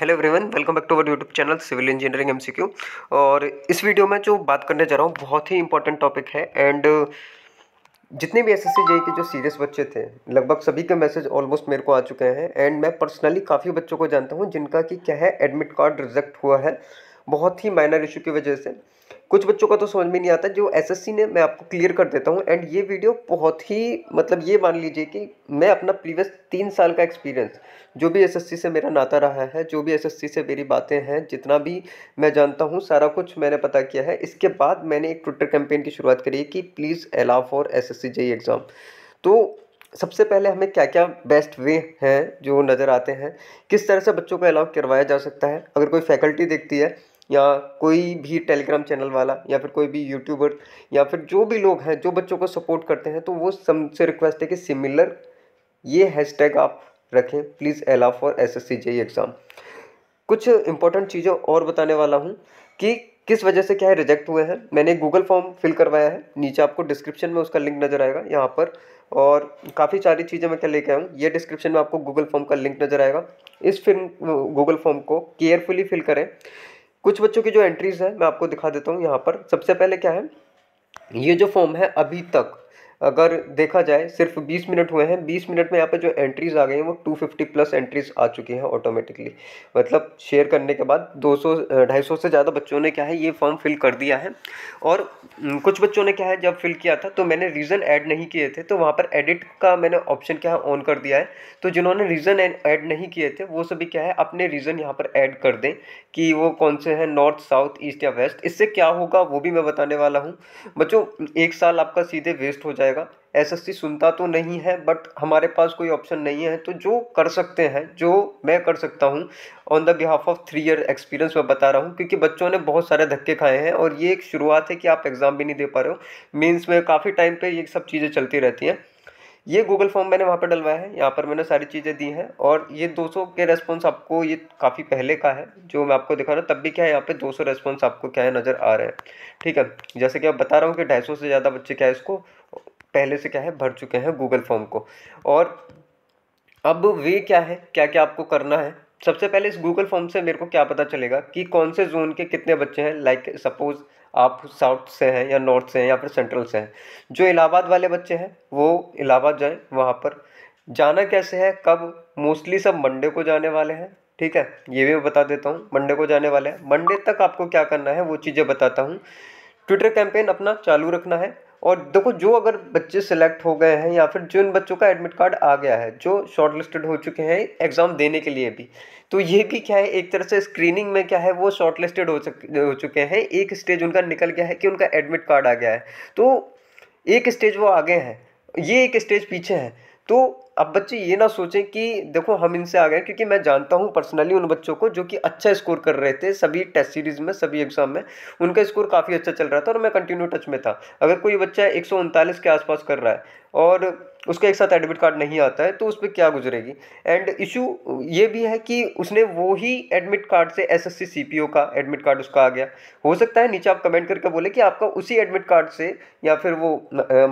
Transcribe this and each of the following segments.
hello everyone welcome back to our YouTube channel civil engineering MCQ और इस video में जो बात करने जा रहा हूँ बहुत ही इंपॉर्टेंट टॉपिक है एंड uh, जितने भी एस एस के जो सीरियस बच्चे थे लगभग सभी के मैसेज ऑलमोस्ट मेरे को आ चुके हैं एंड मैं पर्सनली काफ़ी बच्चों को जानता हूँ जिनका कि क्या है एडमिट कार्ड रिजेक्ट हुआ है बहुत ही माइनर इशू की वजह से कुछ बच्चों का तो समझ में नहीं आता जो एसएससी ने मैं आपको क्लियर कर देता हूँ एंड ये वीडियो बहुत ही मतलब ये मान लीजिए कि मैं अपना प्रीवियस तीन साल का एक्सपीरियंस जो भी एसएससी से मेरा नाता रहा है जो भी एसएससी से मेरी बातें हैं जितना भी मैं जानता हूँ सारा कुछ मैंने पता किया है इसके बाद मैंने एक ट्विटर कैंपेन की शुरुआत करी है कि प्लीज़ अलाव फॉर एस एस एग्ज़ाम तो सबसे पहले हमें क्या क्या बेस्ट वे हैं जो नज़र आते हैं किस तरह से बच्चों को अलाउ करवाया जा सकता है अगर कोई फैकल्टी देखती है या कोई भी टेलीग्राम चैनल वाला या फिर कोई भी यूट्यूबर या फिर जो भी लोग हैं जो बच्चों को सपोर्ट करते हैं तो वो सबसे रिक्वेस्ट है कि सिमिलर ये हैशटैग आप रखें प्लीज़ एला फॉर एस एस एग्ज़ाम कुछ इंपॉर्टेंट चीज़ें और बताने वाला हूँ कि किस वजह से क्या है रिजेक्ट हुए हैं मैंने गूगल फॉर्म फिल करवाया है नीचे आपको डिस्क्रिप्शन में उसका लिंक नज़र आएगा यहाँ पर और काफ़ी सारी चीज़ें मैं क्या लेके आया हूँ ये डिस्क्रिप्शन में आपको गूगल फॉर्म का लिंक नज़र आएगा इस फिल्म गूगल फॉर्म को केयरफुली फिल करें कुछ बच्चों की जो एंट्रीज़ है मैं आपको दिखा देता हूँ यहाँ पर सबसे पहले क्या है ये जो फॉर्म है अभी तक अगर देखा जाए सिर्फ 20 मिनट हुए हैं 20 मिनट में यहाँ पे जो एंट्रीज़ आ गई हैं वो 250 प्लस एंट्रीज़ आ चुकी हैं ऑटोमेटिकली मतलब शेयर करने के बाद 200 250 से ज़्यादा बच्चों ने क्या है ये फॉर्म फिल कर दिया है और कुछ बच्चों ने क्या है जब फिल किया था तो मैंने रीज़न ऐड नहीं किए थे तो वहाँ पर एडिट का मैंने ऑप्शन क्या है ऑन कर दिया है तो जिन्होंने रीज़न ऐड नहीं किए थे वो सभी क्या है अपने रीज़न यहाँ पर ऐड कर दें कि वो कौन से हैं नॉर्थ साउथ ईस्ट या वेस्ट इससे क्या होगा वो भी मैं बताने वाला हूँ बच्चों एक साल आपका सीधे वेस्ट हो जाए जाएगा एसएससी सुनता तो नहीं है बट हमारे पास कोई ऑप्शन नहीं है तो जो कर सकते हैं जो मैं कर सकता हूँ on the behalf of three year experience मैं बता रहा हूँ क्योंकि बच्चों ने बहुत सारे धक्के खाए हैं और ये एक शुरुआत है कि आप एग्ज़ाम भी नहीं दे पा रहे हो मीन्स में काफ़ी टाइम पर ये सब चीज़ें चलती रहती हैं ये गूगल फॉर्म मैंने वहाँ पर डलवाया है यहाँ पर मैंने सारी चीज़ें दी हैं और ये 200 के रेस्पॉन्स आपको ये काफ़ी पहले का है जो मैं आपको दिखा रहा हूँ तब भी क्या है यहाँ पे 200 सौ रेस्पॉन्स आपको क्या है नज़र आ रहे हैं ठीक है जैसे कि आप बता रहा हूँ कि 250 से ज़्यादा बच्चे क्या है इसको पहले से क्या है भर चुके हैं गूगल फॉर्म को और अब वे क्या है क्या क्या आपको करना है सबसे पहले इस गूगल फॉर्म से मेरे को क्या पता चलेगा कि कौन से जोन के कितने बच्चे हैं लाइक like, सपोज़ आप साउथ से हैं या नॉर्थ से हैं या फिर सेंट्रल से हैं जो इलाहाबाद वाले बच्चे हैं वो इलाहाबाद जाएँ वहाँ पर जाना कैसे है कब मोस्टली सब मंडे को जाने वाले हैं ठीक है ये भी मैं बता देता हूँ मंडे को जाने वाले हैं मंडे तक आपको क्या करना है वो चीज़ें बताता हूँ ट्विटर कैंपेन अपना चालू रखना है और देखो जो अगर बच्चे सिलेक्ट हो गए हैं या फिर जिन बच्चों का एडमिट कार्ड आ गया है जो शॉर्ट लिस्टेड हो चुके हैं एग्ज़ाम देने के लिए भी तो ये भी क्या है एक तरह से स्क्रीनिंग में क्या है वो शॉर्ट लिस्टेड हो चुके हो चुके हैं एक स्टेज उनका निकल गया है कि उनका एडमिट कार्ड आ गया है तो एक स्टेज वो आगे हैं ये एक स्टेज पीछे है तो अब बच्चे ये ना सोचें कि देखो हम इनसे आ गए क्योंकि मैं जानता हूँ पर्सनली उन बच्चों को जो कि अच्छा स्कोर कर रहे थे सभी टेस्ट सीरीज़ में सभी एग्ज़ाम में उनका स्कोर काफ़ी अच्छा चल रहा था और मैं कंटिन्यू टच में था अगर कोई बच्चा एक के आसपास कर रहा है और उसका एक साथ एडमिट कार्ड नहीं आता है तो उस पर क्या गुजरेगी एंड इशू ये भी है कि उसने वो ही एडमिट कार्ड से एस एस का एडमिट कार्ड उसका आ गया हो सकता है नीचे आप कमेंट करके बोले कि आपका उसी एडमिट कार्ड से या फिर वो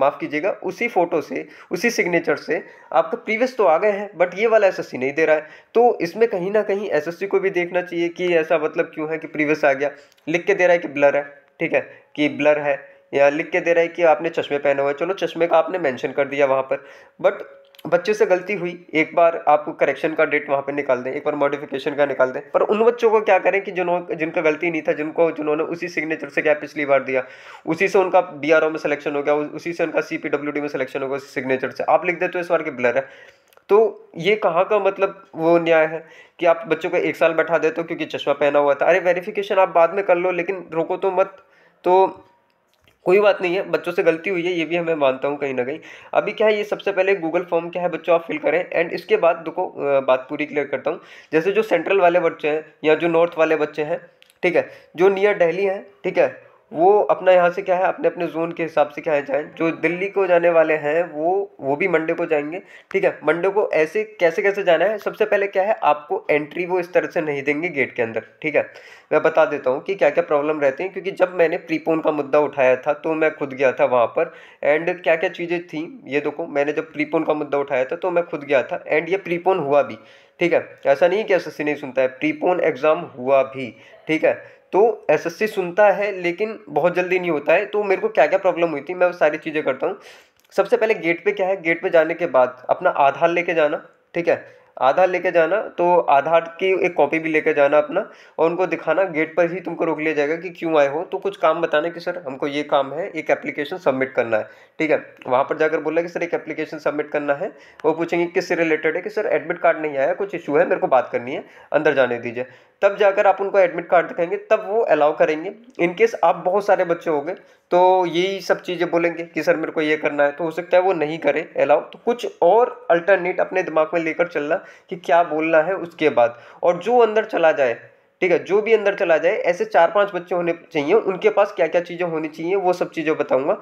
माफ़ कीजिएगा उसी फ़ोटो से उसी सिग्नेचर से आपका तो प्रीवियस तो आ गए हैं बट ये वाला एसएससी नहीं दे रहा है तो इसमें कहीं ना कहीं एसएससी को भी देखना चाहिए कि ऐसा मतलब क्यों है कि प्रीवियस आ गया लिख के दे रहा है कि ब्लर है ठीक है कि ब्लर है या लिख के दे रहा है कि आपने चश्मे पहने हुए चलो चश्मे का आपने मेंशन कर दिया वहाँ पर बट बच्चों से गलती हुई एक बार आपको करेक्शन का डेट वहाँ पे निकाल दें एक बार मॉडिफिकेशन का निकाल दें पर उन बच्चों को क्या करें कि जिन्हों जिनका गलती नहीं था जिनको जिन्होंने उसी सिग्नेचर से क्या पिछली बार दिया उसी से उनका बी में सिलेक्शन हो गया उसी से उनका सी में सिलेक्शन हो गया उसी सिग्नेचर से आप लिख देते हो इस बार के ब्लर है तो ये कहाँ का मतलब वो न्याय है कि आप बच्चों को एक साल बैठा देते हो क्योंकि चश्मा पहना हुआ था अरे वेरिफिकेशन आप बाद में कर लो लेकिन रोको तो मत तो कोई बात नहीं है बच्चों से गलती हुई है ये भी हमें मानता हूँ कहीं ना कहीं अभी क्या है ये सबसे पहले गूगल फॉर्म क्या है बच्चों आप फिल करें एंड इसके बाद देखो बात पूरी क्लियर करता हूँ जैसे जो सेंट्रल वाले बच्चे हैं या जो नॉर्थ वाले बच्चे हैं ठीक है जो नियर दिल्ली हैं ठीक है वो अपना यहाँ से क्या है अपने अपने ज़ोन के हिसाब से क्या है जाएँ जो दिल्ली को जाने वाले हैं वो वो भी मंडे को जाएंगे ठीक है मंडे को ऐसे कैसे कैसे जाना है सबसे पहले क्या है आपको एंट्री वो इस तरह से नहीं देंगे गेट के अंदर ठीक है मैं बता देता हूँ कि क्या क्या प्रॉब्लम रहती हैं क्योंकि जब मैंने प्रीपोन का मुद्दा उठाया था तो मैं खुद गया था वहाँ पर एंड क्या क्या चीज़ें थी ये देखो मैंने जब प्रीपोन का मुद्दा उठाया था तो मैं खुद गया था एंड ये प्रीपोन हुआ भी ठीक है ऐसा नहीं कि सी नहीं सुनता है प्रीपोन एग्ज़ाम हुआ भी ठीक है तो एसएससी सुनता है लेकिन बहुत जल्दी नहीं होता है तो मेरे को क्या क्या प्रॉब्लम हुई थी मैं वो सारी चीज़ें करता हूँ सबसे पहले गेट पे क्या है गेट पे जाने के बाद अपना आधार लेके जाना ठीक है आधार लेके जाना तो आधार की एक कॉपी भी लेके जाना अपना और उनको दिखाना गेट पर ही तुमको रोक लिया जाएगा कि क्यों आए हो तो कुछ काम बताना कि सर हमको ये काम है एक एप्लीकेशन सबमिट करना है ठीक है वहाँ पर जाकर बोला कि सर एक एप्लीकेशन सबमिट करना है वो पूछेंगे किससे रिलेटेड है कि सर एडमिट कार्ड नहीं आया कुछ इशू है मेरे को बात करनी है अंदर जाने दीजिए तब जाकर आप उनको एडमिट कार्ड दिखाएंगे तब वो अलाउ करेंगे इनकेस आप बहुत सारे बच्चे हो गए तो यही सब चीज़ें बोलेंगे कि सर मेरे को ये करना है तो हो सकता है वो नहीं करे अलाउ तो कुछ और अल्टरनेट अपने दिमाग में लेकर चलना कि क्या बोलना है उसके बाद और जो अंदर चला जाए ठीक है जो भी अंदर चला जाए ऐसे चार पांच बच्चे होने चाहिए उनके पास क्या क्या चीज़ें होनी चाहिए वो सब चीज़ें बताऊंगा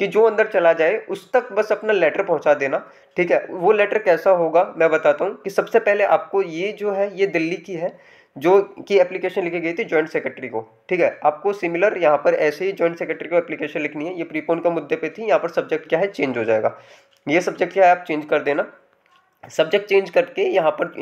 कि जो अंदर चला जाए उस तक बस अपना लेटर पहुंचा देना ठीक है वो लेटर कैसा होगा मैं बताता हूँ कि सबसे पहले आपको ये जो है ये दिल्ली की है जो कि एप्लीकेशन लिखी गई थी जॉइंट सेक्रेटरी को ठीक है आपको सिमिलर यहाँ पर ऐसे ही जॉइंट सेक्रेटरी को एप्लीकेशन लिखनी है ये प्रीपोन का मुद्दे पे थी यहाँ पर सब्जेक्ट क्या है चेंज हो जाएगा ये सब्जेक्ट क्या है आप चेंज कर देना सब्जेक्ट चेंज करके यहाँ पर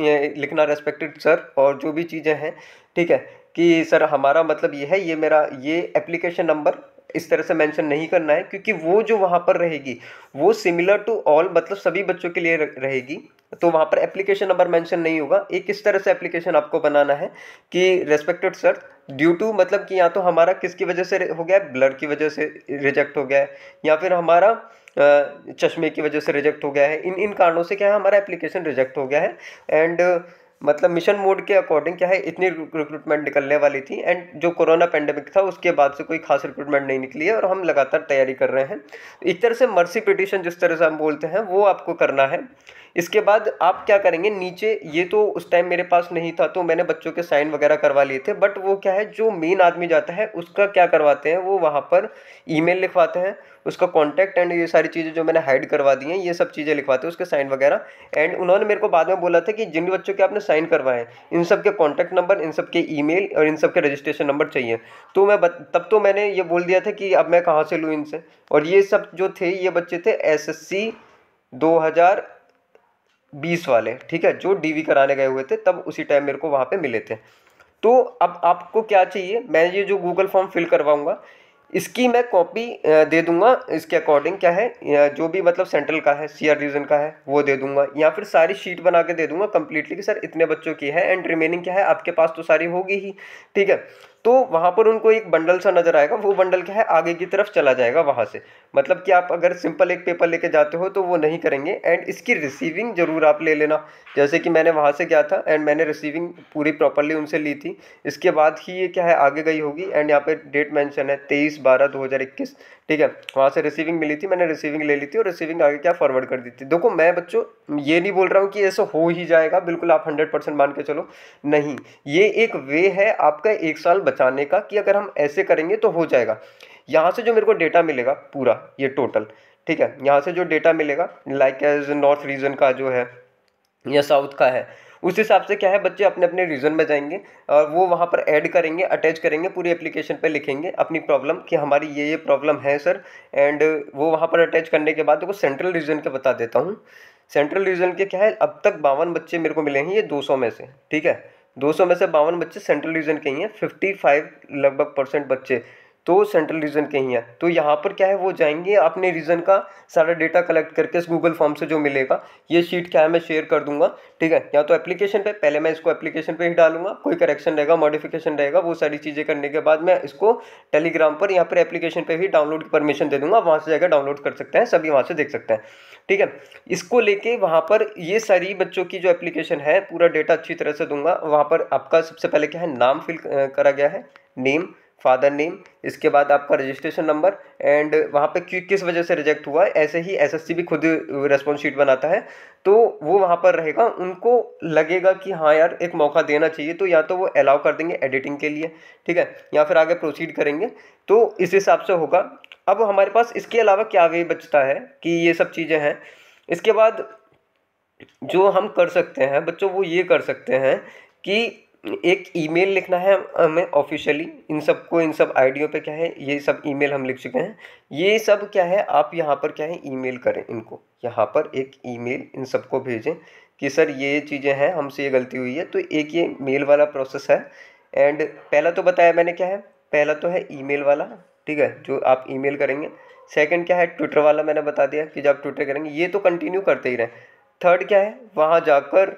लिखना रेस्पेक्टेड सर और जो भी चीज़ें हैं ठीक है कि सर हमारा मतलब ये है ये मेरा ये एप्लीकेशन नंबर इस तरह से मेंशन नहीं करना है क्योंकि वो जो वहाँ पर रहेगी वो सिमिलर टू ऑल मतलब सभी बच्चों के लिए रहेगी तो वहाँ पर एप्लीकेशन नंबर मेंशन नहीं होगा एक इस तरह से एप्लीकेशन आपको बनाना है कि रेस्पेक्टेड सर ड्यू टू मतलब कि या तो हमारा किसकी वजह से हो गया ब्लड की वजह से रिजेक्ट हो गया है या फिर हमारा चश्मे की वजह से रिजेक्ट हो गया है इन इन कारणों से क्या है हमारा एप्लीकेशन रिजेक्ट हो गया है एंड मतलब मिशन मोड के अकॉर्डिंग क्या है इतनी रिक्रूटमेंट निकलने वाली थी एंड जो कोरोना पेंडेमिक था उसके बाद से कोई खास रिक्रूटमेंट नहीं निकली है और हम लगातार तैयारी कर रहे हैं एक तरह से मर्सी पिटिशन जिस तरह से हम बोलते हैं वो आपको करना है इसके बाद आप क्या करेंगे नीचे ये तो उस टाइम मेरे पास नहीं था तो मैंने बच्चों के साइन वगैरह करवा लिए थे बट वो क्या है जो मेन आदमी जाता है उसका क्या करवाते हैं वो वहाँ पर ईमेल लिखवाते हैं उसका कॉन्टैक्ट एंड ये सारी चीज़ें जो मैंने हाइड करवा दी हैं ये सब चीज़ें लिखवाते हैं उसके साइन वगैरह एंड उन्होंने मेरे को बाद में बोला था कि जिन बच्चों के आपने साइन करवाए इन सब के कॉन्टैक्ट नंबर इन सब के ई और इन सब के रजिस्ट्रेशन नंबर चाहिए तो मैं बत, तब तो मैंने ये बोल दिया था कि अब मैं कहाँ से लूँ इनसे और ये सब जो थे ये बच्चे थे एस एस सी दो हज़ार बीस वाले ठीक है जो डीवी कराने गए हुए थे तब उसी टाइम मेरे को वहाँ पे मिले थे तो अब आपको क्या चाहिए मैं ये जो गूगल फॉर्म फिल करवाऊँगा इसकी मैं कॉपी दे दूंगा इसके अकॉर्डिंग क्या है जो भी मतलब सेंट्रल का है सीआर रीजन का है वो दे दूंगा या फिर सारी शीट बना के दे दूंगा कम्प्लीटली कि सर इतने बच्चों की है एंड रिमेनिंग क्या है आपके पास तो सारी होगी ही ठीक है तो वहाँ पर उनको एक बंडल सा नज़र आएगा वो बंडल क्या है आगे की तरफ चला जाएगा वहाँ से मतलब कि आप अगर सिंपल एक पेपर लेके जाते हो तो वो नहीं करेंगे एंड इसकी रिसीविंग ज़रूर आप ले लेना जैसे कि मैंने वहाँ से क्या था एंड मैंने रिसीविंग पूरी प्रॉपरली उनसे ली थी इसके बाद ही ये क्या है आगे गई होगी एंड यहाँ पर डेट मैंशन है तेईस बारह दो ठीक है वहाँ से रिसीविंग मिली थी मैंने रिसीविंग ले ली थी और रिसीविंग आगे क्या फॉरवर्ड कर दी थी देखो मैं बच्चों ये नहीं बोल रहा हूँ कि ऐसा हो ही जाएगा बिल्कुल आप हंड्रेड परसेंट मान के चलो नहीं ये एक वे है आपका एक साल बचाने का कि अगर हम ऐसे करेंगे तो हो जाएगा यहाँ से जो मेरे को डेटा मिलेगा पूरा ये टोटल ठीक है यहाँ से जो डेटा मिलेगा लाइक एज नॉर्थ रीजन का जो है या साउथ का है उस हिसाब से क्या है बच्चे अपने अपने रीज़न में जाएंगे और वो वहाँ पर ऐड करेंगे अटैच करेंगे पूरी एप्लीकेशन पर लिखेंगे अपनी प्रॉब्लम कि हमारी ये ये प्रॉब्लम है सर एंड वो वहाँ पर अटैच करने के बाद देखो सेंट्रल रीजन के बता देता हूँ सेंट्रल रीजन के क्या है अब तक बावन बच्चे मेरे को मिले हैं ये दो में से ठीक है दो में से बावन बच्चे सेंट्रल रीजन के ही हैं फिफ्टी लगभग परसेंट बच्चे तो सेंट्रल रीजन के ही हैं तो यहाँ पर क्या है वो जाएंगे अपने रीजन का सारा डेटा कलेक्ट करके इस गूगल फॉर्म से जो मिलेगा ये शीट क्या है मैं शेयर कर दूंगा ठीक है या तो एप्लीकेशन पे पहले मैं इसको एप्लीकेशन पे ही डालूंगा कोई करेक्शन रहेगा मॉडिफिकेशन रहेगा वो सारी चीज़ें करने के बाद मैं इसको टेलीग्राम पर यहाँ पर एप्लीकेशन पर ही डाउनलोड की परमिशन दे दूंगा वहाँ से जाकर डाउनलोड कर सकते हैं सभी वहाँ से देख सकते हैं ठीक है इसको लेके वहाँ पर ये सारी बच्चों की जो एप्लीकेशन है पूरा डेटा अच्छी तरह से दूंगा वहाँ पर आपका सबसे पहले क्या है नाम फिल करा गया है नेम फादर नेम इसके बाद आपका रजिस्ट्रेशन नंबर एंड वहाँ पे क्यों किस वजह से रिजेक्ट हुआ है ऐसे ही एसएससी भी खुद रेस्पॉन्स शीट बनाता है तो वो वहाँ पर रहेगा उनको लगेगा कि हाँ यार एक मौका देना चाहिए तो या तो वो अलाउ कर देंगे एडिटिंग के लिए ठीक है या फिर आगे प्रोसीड करेंगे तो इस हिसाब से होगा अब हमारे पास इसके अलावा क्या वे बचता है कि ये सब चीज़ें हैं इसके बाद जो हम कर सकते हैं बच्चों वो ये कर सकते हैं कि एक ईमेल लिखना है हमें ऑफिशियली इन सब को इन सब आईडियों पे क्या है ये सब ईमेल हम लिख चुके हैं ये सब क्या है आप यहाँ पर क्या है ईमेल करें इनको यहाँ पर एक ईमेल इन सबको भेजें कि सर ये चीज़ें हैं हमसे ये गलती हुई है तो एक ये मेल वाला प्रोसेस है एंड पहला तो बताया मैंने क्या है पहला तो है ई वाला ठीक है जो आप ई करेंगे सेकेंड क्या है ट्विटर वाला मैंने बता दिया कि जब आप ट्विटर करेंगे ये तो कंटिन्यू करते ही रहें थर्ड क्या है वहाँ जाकर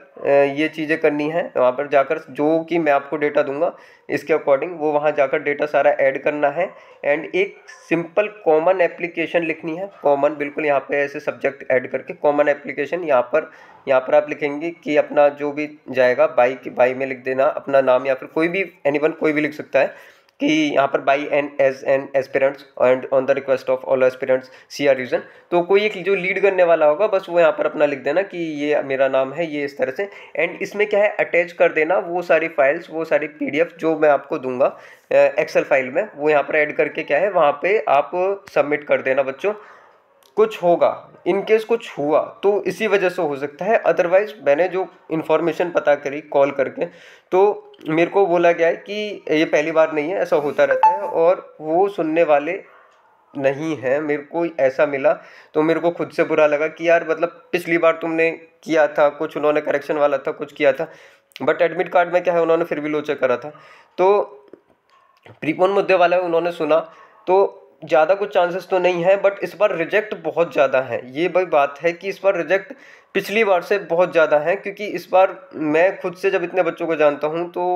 ये चीज़ें करनी है वहाँ पर जाकर जो कि मैं आपको डेटा दूंगा इसके अकॉर्डिंग वो वहाँ जाकर डेटा सारा ऐड करना है एंड एक सिंपल कॉमन एप्लीकेशन लिखनी है कॉमन बिल्कुल यहाँ पे ऐसे सब्जेक्ट ऐड करके कॉमन एप्लीकेशन यहाँ पर यहाँ पर आप लिखेंगे कि अपना जो भी जाएगा बाई बाई में लिख देना अपना नाम या फिर कोई भी एनी कोई भी लिख सकता है कि यहाँ पर by N H N aspirants and on the request of all aspirants C R reason तो कोई एक जो लीड करने वाला होगा बस वो यहाँ पर अपना लिख देना कि ये मेरा नाम है ये इस तरह से एंड इसमें क्या है अटैच कर देना वो सारी फाइल्स वो सारी पी जो मैं आपको दूंगा एक्सेल फाइल में वो यहाँ पर ऐड करके क्या है वहाँ पर आप सबमिट कर देना बच्चों कुछ होगा इन केस कुछ हुआ तो इसी वजह से हो सकता है अदरवाइज मैंने जो इन्फॉर्मेशन पता करी कॉल करके तो मेरे को बोला गया है कि ये पहली बार नहीं है ऐसा होता रहता है और वो सुनने वाले नहीं हैं मेरे को ऐसा मिला तो मेरे को खुद से बुरा लगा कि यार मतलब पिछली बार तुमने किया था कुछ उन्होंने करेक्शन वाला था कुछ किया था बट एडमिट कार्ड में क्या है उन्होंने फिर भी लोचा करा था तो प्रीपोन मुद्दे वाला उन्होंने सुना तो ज़्यादा कुछ चांसेस तो नहीं है बट इस बार रिजेक्ट बहुत ज़्यादा है ये भाई बात है कि इस बार रिजेक्ट पिछली बार से बहुत ज़्यादा है क्योंकि इस बार मैं खुद से जब इतने बच्चों को जानता हूँ तो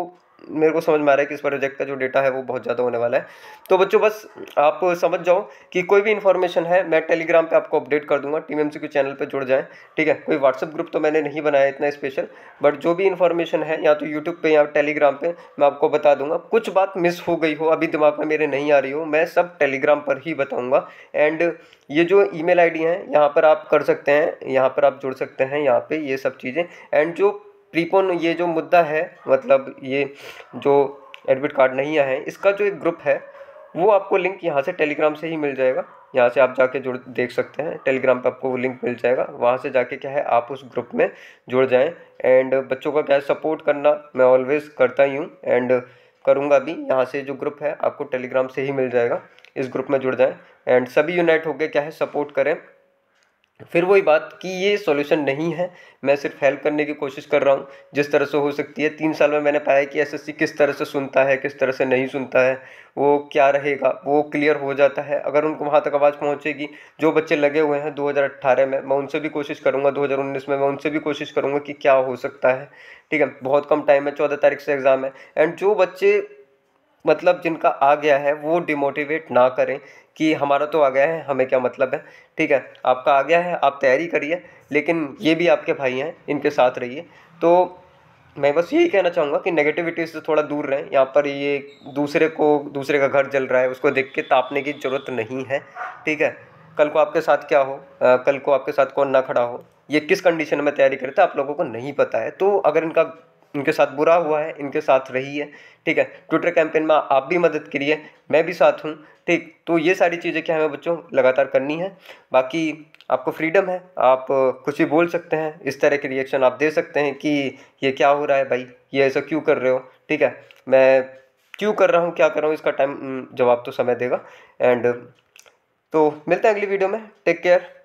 मेरे को समझ में आ रहा है कि इस प्रोजेक्ट का जो डेटा है वो बहुत ज़्यादा होने वाला है तो बच्चों बस आप समझ जाओ कि कोई भी इन्फॉर्मेशन है मैं टेलीग्राम पे आपको अपडेट कर दूंगा टीम एम के चैनल पे जुड़ जाएं ठीक है कोई व्हाट्सअप ग्रुप तो मैंने नहीं बनाया इतना स्पेशल बट जो भी इन्फॉर्मेशन है या तो यूट्यूब पर या टेलीग्राम पर मैं आपको बता दूंगा कुछ बात मिस हो गई हो अभी दिमाग में मेरे नहीं आ रही हो मैं सब टेलीग्राम पर ही बताऊँगा एंड ये जो ई मेल है यहाँ पर आप कर सकते हैं यहाँ पर आप जुड़ सकते हैं यहाँ पर ये सब चीज़ें एंड जो प्रीपोन ये जो मुद्दा है मतलब ये जो एडमिट कार्ड नहीं आए हैं इसका जो एक ग्रुप है वो आपको लिंक यहाँ से टेलीग्राम से ही मिल जाएगा यहाँ से आप जाके जुड़ देख सकते हैं टेलीग्राम पे आपको वो लिंक मिल जाएगा वहाँ से जाके क्या है आप उस ग्रुप में जुड़ जाएं एंड बच्चों का क्या है सपोर्ट करना मैं ऑलवेज़ करता ही हूँ एंड करूँगा भी यहाँ से जो ग्रुप है आपको टेलीग्राम से ही मिल जाएगा इस ग्रुप में जुड़ जाएँ एंड सभी यूनाइट होकर क्या है सपोर्ट करें फिर वही बात कि ये सॉल्यूशन नहीं है मैं सिर्फ हेल्प करने की कोशिश कर रहा हूँ जिस तरह से हो सकती है तीन साल में मैंने पाया कि एसएससी किस तरह से सुनता है किस तरह से नहीं सुनता है वो क्या रहेगा वो क्लियर हो जाता है अगर उनको वहाँ तक आवाज़ पहुँचेगी जो बच्चे लगे हुए हैं 2018 में मैं उनसे भी कोशिश करूँगा 2019 में मैं उनसे भी कोशिश करूँगा कि क्या हो सकता है ठीक है बहुत कम टाइम है चौदह तारीख से एग्ज़ाम है एंड जो बच्चे मतलब जिनका आ गया है वो डिमोटिवेट ना करें कि हमारा तो आ गया है हमें क्या मतलब है ठीक है आपका आ गया है आप तैयारी करिए लेकिन ये भी आपके भाई हैं इनके साथ रहिए तो मैं बस यही कहना चाहूँगा कि नेगेटिविटी से थोड़ा दूर रहें यहाँ पर ये दूसरे को दूसरे का घर जल रहा है उसको देख के तापने की ज़रूरत नहीं है ठीक है कल को आपके साथ क्या हो आ, कल को आपके साथ कौन ना खड़ा हो ये किस कंडीशन में तैयारी करते हैं आप लोगों को नहीं पता है तो अगर इनका उनके साथ बुरा हुआ है इनके साथ रही है ठीक है ट्विटर कैंपेन में आप भी मदद करिए मैं भी साथ हूँ ठीक तो ये सारी चीज़ें क्या हमें बच्चों लगातार करनी है बाकी आपको फ्रीडम है आप कुछ भी बोल सकते हैं इस तरह के रिएक्शन आप दे सकते हैं कि ये क्या हो रहा है भाई ये ऐसा क्यों कर रहे हो ठीक है मैं क्यों कर रहा हूँ क्या कर रहा हूँ इसका टाइम जवाब तो समय देगा एंड तो मिलते हैं अगली वीडियो में टेक केयर